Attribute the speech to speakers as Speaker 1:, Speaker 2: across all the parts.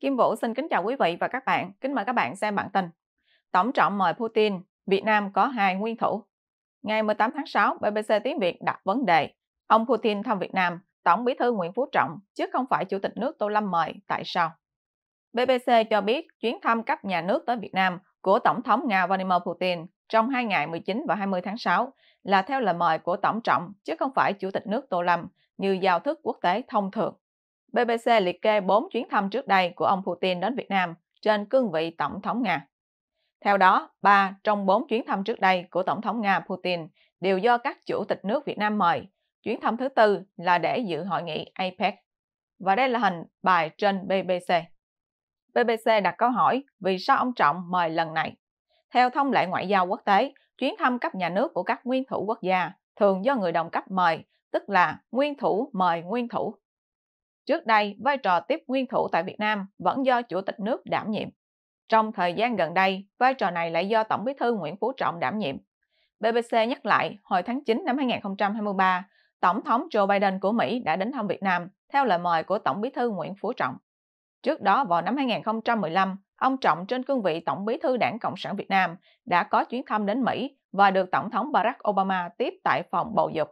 Speaker 1: Kim Vũ xin kính chào quý vị và các bạn. Kính mời các bạn xem bản tin. Tổng trọng mời Putin, Việt Nam có hai nguyên thủ. Ngày 18 tháng 6, BBC Tiếng Việt đặt vấn đề. Ông Putin thăm Việt Nam, Tổng bí thư Nguyễn Phú Trọng, chứ không phải Chủ tịch nước Tô Lâm mời, tại sao? BBC cho biết chuyến thăm cấp nhà nước tới Việt Nam của Tổng thống Nga Vladimir Putin trong hai ngày 19 và 20 tháng 6 là theo lời mời của Tổng trọng, chứ không phải Chủ tịch nước Tô Lâm như giao thức quốc tế thông thường. BBC liệt kê 4 chuyến thăm trước đây của ông Putin đến Việt Nam trên cương vị Tổng thống Nga. Theo đó, 3 trong 4 chuyến thăm trước đây của Tổng thống Nga Putin đều do các chủ tịch nước Việt Nam mời. Chuyến thăm thứ tư là để dự hội nghị APEC. Và đây là hình bài trên BBC. BBC đặt câu hỏi vì sao ông Trọng mời lần này. Theo thông lệ ngoại giao quốc tế, chuyến thăm cấp nhà nước của các nguyên thủ quốc gia thường do người đồng cấp mời, tức là nguyên thủ mời nguyên thủ. Trước đây, vai trò tiếp nguyên thủ tại Việt Nam vẫn do Chủ tịch nước đảm nhiệm. Trong thời gian gần đây, vai trò này lại do Tổng bí thư Nguyễn Phú Trọng đảm nhiệm. BBC nhắc lại, hồi tháng 9 năm 2023, Tổng thống Joe Biden của Mỹ đã đến thăm Việt Nam theo lời mời của Tổng bí thư Nguyễn Phú Trọng. Trước đó vào năm 2015, ông Trọng trên cương vị Tổng bí thư Đảng Cộng sản Việt Nam đã có chuyến thăm đến Mỹ và được Tổng thống Barack Obama tiếp tại phòng bầu dục.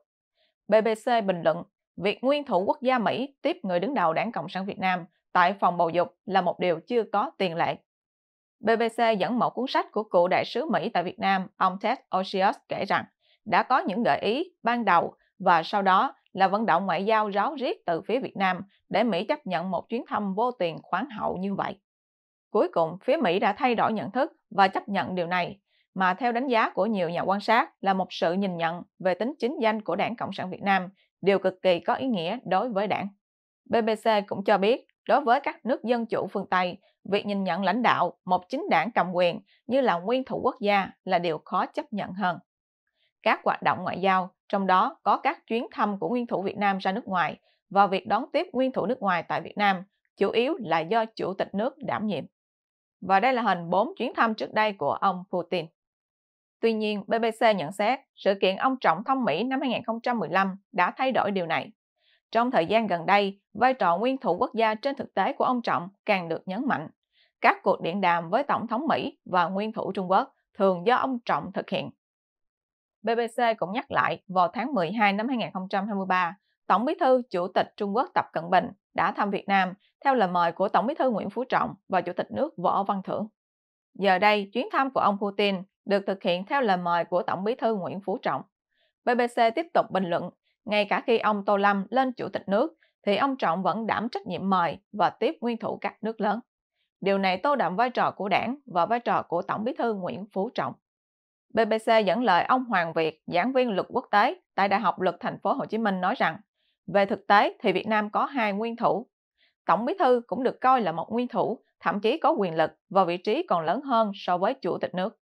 Speaker 1: BBC bình luận việc nguyên thủ quốc gia Mỹ tiếp người đứng đầu đảng Cộng sản Việt Nam tại phòng bầu dục là một điều chưa có tiền lệ. BBC dẫn một cuốn sách của cựu đại sứ Mỹ tại Việt Nam, ông Ted Osius kể rằng đã có những gợi ý ban đầu và sau đó là vận động ngoại giao ráo riết từ phía Việt Nam để Mỹ chấp nhận một chuyến thăm vô tiền khoáng hậu như vậy. Cuối cùng, phía Mỹ đã thay đổi nhận thức và chấp nhận điều này, mà theo đánh giá của nhiều nhà quan sát là một sự nhìn nhận về tính chính danh của Đảng Cộng sản Việt Nam điều cực kỳ có ý nghĩa đối với đảng. BBC cũng cho biết, đối với các nước dân chủ phương Tây, việc nhìn nhận lãnh đạo một chính đảng cầm quyền như là nguyên thủ quốc gia là điều khó chấp nhận hơn. Các hoạt động ngoại giao, trong đó có các chuyến thăm của nguyên thủ Việt Nam ra nước ngoài và việc đón tiếp nguyên thủ nước ngoài tại Việt Nam, chủ yếu là do chủ tịch nước đảm nhiệm. Và đây là hình 4 chuyến thăm trước đây của ông Putin. Tuy nhiên, BBC nhận xét sự kiện ông trọng thăm Mỹ năm 2015 đã thay đổi điều này. Trong thời gian gần đây, vai trò nguyên thủ quốc gia trên thực tế của ông Trọng càng được nhấn mạnh. Các cuộc điện đàm với Tổng thống Mỹ và nguyên thủ Trung Quốc thường do ông Trọng thực hiện. BBC cũng nhắc lại vào tháng 12 năm 2023, Tổng bí thư Chủ tịch Trung Quốc Tập Cận Bình đã thăm Việt Nam theo lời mời của Tổng bí thư Nguyễn Phú Trọng và Chủ tịch nước Võ Văn Thưởng. Giờ đây, chuyến thăm của ông Putin được thực hiện theo lời mời của Tổng bí thư Nguyễn Phú Trọng. BBC tiếp tục bình luận, ngay cả khi ông Tô Lâm lên chủ tịch nước, thì ông Trọng vẫn đảm trách nhiệm mời và tiếp nguyên thủ các nước lớn. Điều này tô đậm vai trò của đảng và vai trò của Tổng bí thư Nguyễn Phú Trọng. BBC dẫn lời ông Hoàng Việt, giảng viên luật quốc tế tại Đại học Luật Thành phố Hồ Chí Minh nói rằng, về thực tế thì Việt Nam có hai nguyên thủ. Tổng bí thư cũng được coi là một nguyên thủ, thậm chí có quyền lực và vị trí còn lớn hơn so với chủ tịch nước.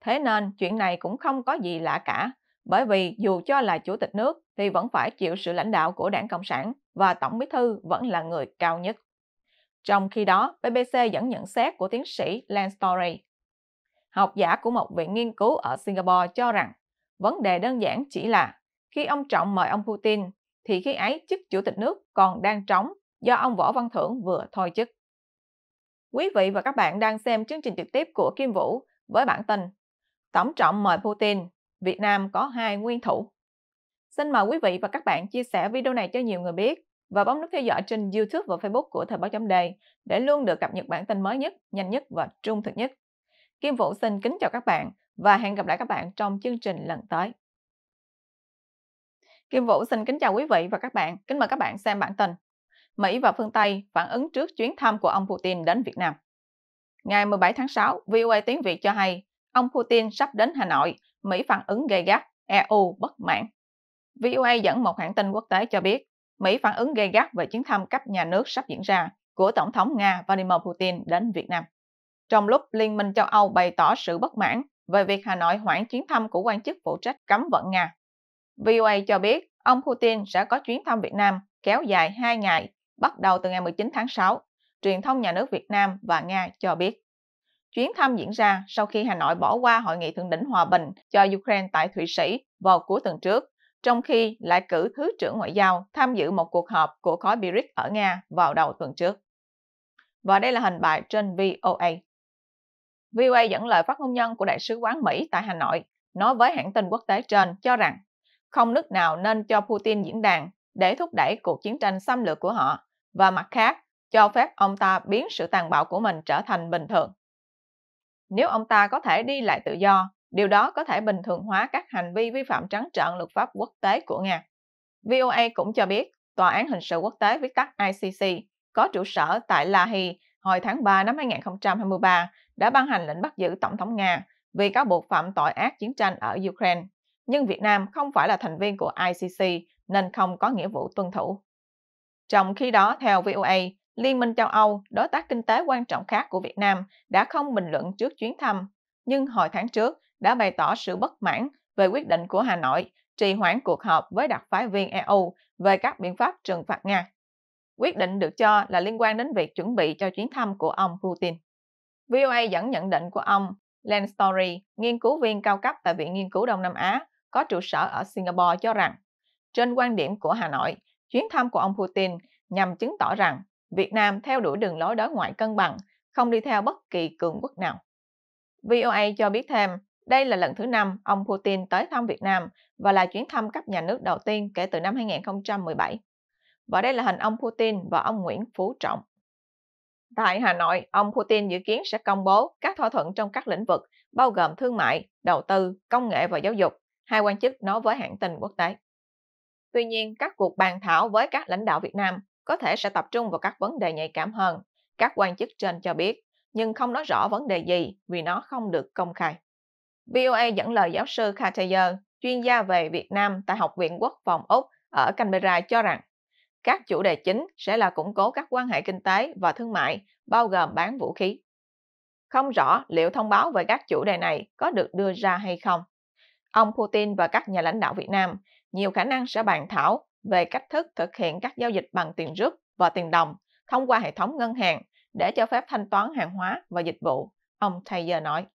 Speaker 1: Thế nên chuyện này cũng không có gì lạ cả, bởi vì dù cho là chủ tịch nước thì vẫn phải chịu sự lãnh đạo của đảng Cộng sản và Tổng bí thư vẫn là người cao nhất. Trong khi đó, BBC dẫn nhận xét của tiến sĩ Lance Story, học giả của một viện nghiên cứu ở Singapore cho rằng vấn đề đơn giản chỉ là khi ông Trọng mời ông Putin thì khi ấy chức chủ tịch nước còn đang trống do ông Võ Văn Thưởng vừa thôi chức. Quý vị và các bạn đang xem chương trình trực tiếp của Kim Vũ với bản tin Tổng trọng mời Putin, Việt Nam có hai nguyên thủ. Xin mời quý vị và các bạn chia sẻ video này cho nhiều người biết và bấm nút theo dõi trên YouTube và Facebook của Thời báo chấm đề để luôn được cập nhật bản tin mới nhất, nhanh nhất và trung thực nhất. Kim Vũ xin kính chào các bạn và hẹn gặp lại các bạn trong chương trình lần tới. Kim Vũ xin kính chào quý vị và các bạn, kính mời các bạn xem bản tin. Mỹ và phương Tây phản ứng trước chuyến thăm của ông Putin đến Việt Nam. Ngày 17 tháng 6, VOA tiếng Việt cho hay Ông Putin sắp đến Hà Nội, Mỹ phản ứng gay gắt, EU bất mãn. VOA dẫn một hãng tin quốc tế cho biết, Mỹ phản ứng gay gắt về chuyến thăm cấp nhà nước sắp diễn ra của Tổng thống Nga Vladimir Putin đến Việt Nam. Trong lúc Liên minh châu Âu bày tỏ sự bất mãn về việc Hà Nội hoãn chuyến thăm của quan chức phụ trách cấm vận Nga, VOA cho biết ông Putin sẽ có chuyến thăm Việt Nam kéo dài 2 ngày, bắt đầu từ ngày 19 tháng 6, truyền thông nhà nước Việt Nam và Nga cho biết. Chuyến thăm diễn ra sau khi Hà Nội bỏ qua hội nghị thượng đỉnh hòa bình cho Ukraine tại Thụy Sĩ vào cuối tuần trước, trong khi lại cử Thứ trưởng Ngoại giao tham dự một cuộc họp của khối BRICS ở Nga vào đầu tuần trước. Và đây là hình bài trên VOA. VOA dẫn lời phát ngôn nhân của Đại sứ quán Mỹ tại Hà Nội nói với hãng tin quốc tế trên cho rằng không nước nào nên cho Putin diễn đàn để thúc đẩy cuộc chiến tranh xâm lược của họ và mặt khác cho phép ông ta biến sự tàn bạo của mình trở thành bình thường nếu ông ta có thể đi lại tự do, điều đó có thể bình thường hóa các hành vi vi phạm trắng trợn luật pháp quốc tế của Nga. VOA cũng cho biết, Tòa án Hình sự Quốc tế viết tắt ICC có trụ sở tại La Hy hồi tháng 3 năm 2023 đã ban hành lệnh bắt giữ Tổng thống Nga vì cáo buộc phạm tội ác chiến tranh ở Ukraine. Nhưng Việt Nam không phải là thành viên của ICC nên không có nghĩa vụ tuân thủ. Trong khi đó, theo VOA, Liên minh châu Âu, đối tác kinh tế quan trọng khác của Việt Nam, đã không bình luận trước chuyến thăm, nhưng hồi tháng trước đã bày tỏ sự bất mãn về quyết định của Hà Nội trì hoãn cuộc họp với đặc phái viên EU về các biện pháp trừng phạt Nga. Quyết định được cho là liên quan đến việc chuẩn bị cho chuyến thăm của ông Putin. VOA dẫn nhận định của ông Len Story, nghiên cứu viên cao cấp tại Viện Nghiên cứu Đông Nam Á, có trụ sở ở Singapore cho rằng, trên quan điểm của Hà Nội, chuyến thăm của ông Putin nhằm chứng tỏ rằng Việt Nam theo đuổi đường lối đối ngoại cân bằng, không đi theo bất kỳ cường quốc nào. VOA cho biết thêm, đây là lần thứ năm ông Putin tới thăm Việt Nam và là chuyến thăm cấp nhà nước đầu tiên kể từ năm 2017. Và đây là hình ông Putin và ông Nguyễn Phú Trọng. Tại Hà Nội, ông Putin dự kiến sẽ công bố các thỏa thuận trong các lĩnh vực bao gồm thương mại, đầu tư, công nghệ và giáo dục, hai quan chức nói với hãng tin quốc tế. Tuy nhiên, các cuộc bàn thảo với các lãnh đạo Việt Nam có thể sẽ tập trung vào các vấn đề nhạy cảm hơn, các quan chức trên cho biết, nhưng không nói rõ vấn đề gì vì nó không được công khai. VOA dẫn lời giáo sư Cartier, chuyên gia về Việt Nam tại Học viện Quốc phòng Úc ở Canberra cho rằng, các chủ đề chính sẽ là củng cố các quan hệ kinh tế và thương mại, bao gồm bán vũ khí. Không rõ liệu thông báo về các chủ đề này có được đưa ra hay không. Ông Putin và các nhà lãnh đạo Việt Nam nhiều khả năng sẽ bàn thảo về cách thức thực hiện các giao dịch bằng tiền rút và tiền đồng thông qua hệ thống ngân hàng để cho phép thanh toán hàng hóa và dịch vụ, ông Taylor nói.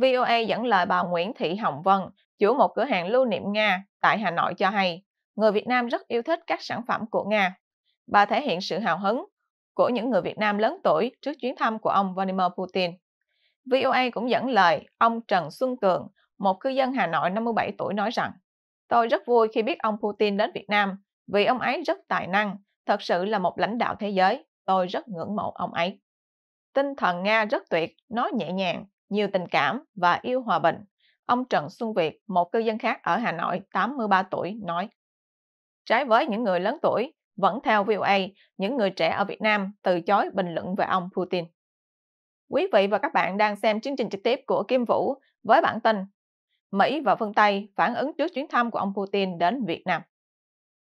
Speaker 1: VOA dẫn lời bà Nguyễn Thị Hồng Vân, chủ một cửa hàng lưu niệm Nga tại Hà Nội cho hay, người Việt Nam rất yêu thích các sản phẩm của Nga. Bà thể hiện sự hào hứng của những người Việt Nam lớn tuổi trước chuyến thăm của ông Vladimir Putin. VOA cũng dẫn lời ông Trần Xuân Cường, một cư dân Hà Nội 57 tuổi nói rằng Tôi rất vui khi biết ông Putin đến Việt Nam vì ông ấy rất tài năng, thật sự là một lãnh đạo thế giới. Tôi rất ngưỡng mộ ông ấy. Tinh thần Nga rất tuyệt, nói nhẹ nhàng, nhiều tình cảm và yêu hòa bình. Ông Trần Xuân Việt, một cư dân khác ở Hà Nội, 83 tuổi, nói Trái với những người lớn tuổi, vẫn theo VOA, những người trẻ ở Việt Nam từ chối bình luận về ông Putin. Quý vị và các bạn đang xem chương trình trực tiếp của Kim Vũ với bản tin Mỹ và phương Tây phản ứng trước chuyến thăm của ông Putin đến Việt Nam.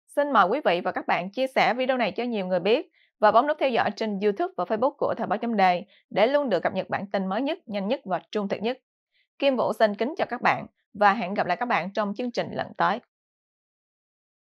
Speaker 1: Xin mời quý vị và các bạn chia sẻ video này cho nhiều người biết và bấm nút theo dõi trên YouTube và Facebook của Thời báo chấm đề để luôn được cập nhật bản tin mới nhất, nhanh nhất và trung thực nhất. Kim Vũ xin kính chào các bạn và hẹn gặp lại các bạn trong chương trình lần tới.